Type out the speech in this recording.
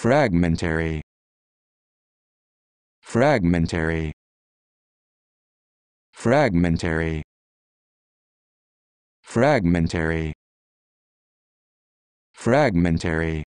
fragmentary fragmentary fragmentary fragmentary fragmentary